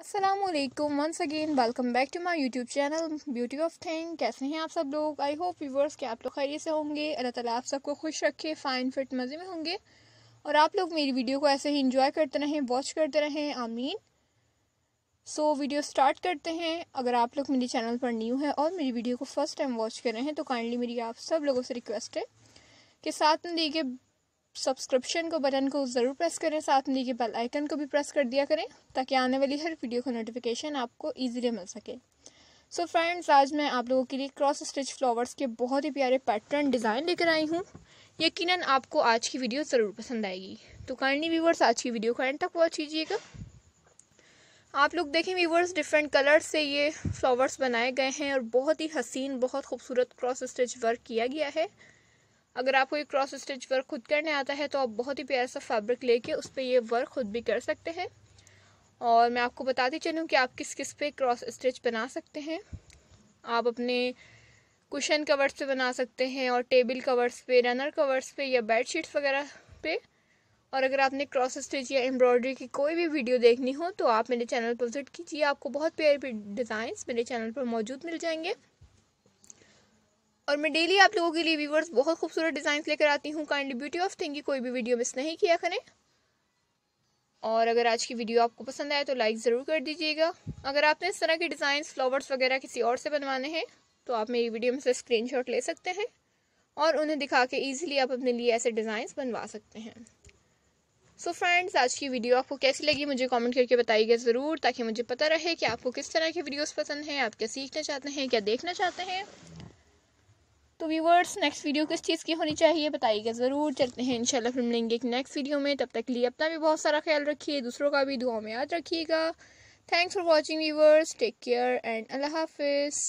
Aslam once again welcome back to my YouTube channel beauty of thing कैसे हैं आप सब लोग आई होप व्यूवर्स के आप लोग खैरियत से होंगे अल्लाह ताला आप सबको खुश रखे फ़ाइन फिट मज़े में होंगे और आप लोग मेरी वीडियो को ऐसे ही इंजॉय करते रहें वॉच करते रहें आमीन सो so, वीडियो स्टार्ट करते हैं अगर आप लोग मेरे चैनल पर न्यू है और मेरी वीडियो को फर्स्ट टाइम वॉच कर रहे हैं तो काइंडली मेरी आप सब लोगों से रिक्वेस्ट है कि साथ में देखिए सब्सक्रिप्शन को बटन को ज़रूर प्रेस करें साथ में देखिए बेल आइकन को भी प्रेस कर दिया करें ताकि आने वाली हर वीडियो का नोटिफिकेशन आपको ईजिली मिल सके सो so फ्रेंड्स आज मैं आप लोगों के लिए क्रॉस स्टिच फ्लावर्स के बहुत ही प्यारे पैटर्न डिज़ाइन लेकर आई हूँ यकीनन आपको आज की वीडियो ज़रूर पसंद आएगी तो काइंडली व्यूवर्स आज की वीडियो को एंड तक वॉच कीजिएगा आप लोग देखें व्यूवर्स डिफरेंट कलर्स से ये फ्लावर्स बनाए गए हैं और बहुत ही हसीन बहुत खूबसूरत क्रॉस स्टिच वर्क किया गया है अगर आपको ये क्रॉस स्टिच वर्क खुद करने आता है तो आप बहुत ही प्यारा सा फैब्रिक लेके उस पर ये वर्क खुद भी कर सकते हैं और मैं आपको बताती चलूँ कि आप किस किस पे क्रॉस स्टिच बना सकते हैं आप अपने कुशन कवर्स पे बना सकते हैं और टेबल कवर्स पे रनर कवर्स पे या बेड शीट्स वगैरह पे और अगर आपने क्रॉस स्टिच या एम्ब्रॉयडरी की कोई भी वीडियो देखनी हो तो आप मेरे चैनल पर विजिट कीजिए आपको बहुत प्यारे डिज़ाइंस मेरे चैनल पर मौजूद मिल जाएंगे और मैं डेली आप लोगों के लिए व्यूवर्स बहुत खूबसूरत डिज़ाइन लेकर आती हूँ काइंडली ब्यूटी ऑफ थिंग की कोई भी वीडियो मिस नहीं किया करें और अगर आज की वीडियो आपको पसंद आए तो लाइक ज़रूर कर दीजिएगा अगर आपने इस तरह के डिज़ाइन फ्लावर्स वगैरह किसी और से बनवाने हैं तो आप मेरी वीडियो में से शॉट ले सकते हैं और उन्हें दिखा के ईजिली आप अपने लिए ऐसे डिज़ाइन बनवा सकते हैं सो so फ्रेंड्स आज की वीडियो आपको कैसी लगी मुझे कमेंट करके बताइएगा ज़रूर ताकि मुझे पता रहे कि आपको किस तरह की वीडियोस पसंद हैं आप क्या सीखना चाहते हैं क्या देखना चाहते हैं तो व्यूवर्स नेक्स्ट वीडियो किस चीज़ की होनी चाहिए बताइएगा ज़रूर चलते हैं इंशाल्लाह फिर मिलेंगे एक नेक्स्ट वीडियो में तब तक लिए अपना भी बहुत सारा ख्याल रखिए दूसरों का भी दुआ में याद रखिएगा thanks for watching viewers take care and अल्लाह हाफिज़